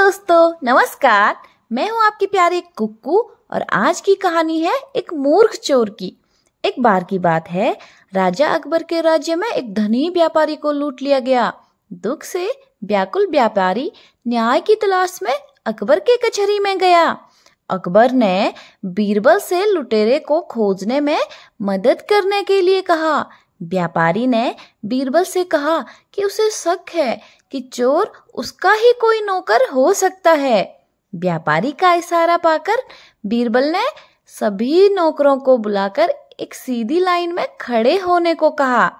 दोस्तों नमस्कार मैं हूं आपकी प्यारी कुक्कू और आज की कहानी है एक मूर्ख चोर की एक बार की बात है राजा अकबर के राज्य में एक धनी व्यापारी को लूट लिया गया दुख से व्याकुल व्यापारी न्याय की तलाश में अकबर के कचहरी में गया अकबर ने बीरबल से लुटेरे को खोजने में मदद करने के लिए कहा व्यापारी ने बीरबल से कहा कि उसे शक है कि चोर उसका ही कोई नौकर हो सकता है व्यापारी का इशारा पाकर बीरबल ने सभी नौकरों को बुलाकर एक सीधी लाइन में खड़े होने को कहा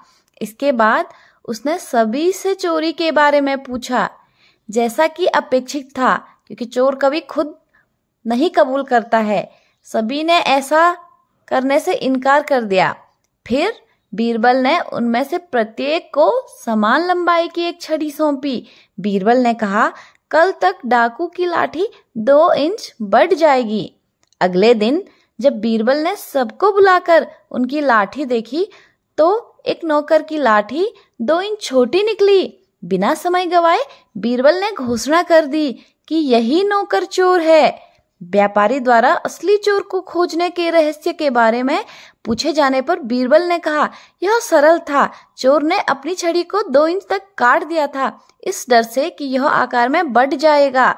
इसके बाद उसने सभी से चोरी के बारे में पूछा जैसा कि अपेक्षित था क्योंकि चोर कभी खुद नहीं कबूल करता है सभी ने ऐसा करने से इनकार कर दिया फिर बीरबल ने उनमें से प्रत्येक को समान लंबाई की एक छड़ी सौंपी बीरबल ने कहा कल तक डाकू की लाठी दो इंच बढ़ जाएगी अगले दिन जब बीरबल ने सबको बुलाकर उनकी लाठी देखी तो एक नौकर की लाठी दो इंच छोटी निकली बिना समय गवाए बीरबल ने घोषणा कर दी कि यही नौकर चोर है व्यापारी द्वारा असली चोर को खोजने के रहस्य के बारे में पूछे जाने पर बीरबल ने कहा यह सरल था चोर ने अपनी छड़ी को दो इंच तक काट दिया था इस डर से कि यह आकार में बढ़ जाएगा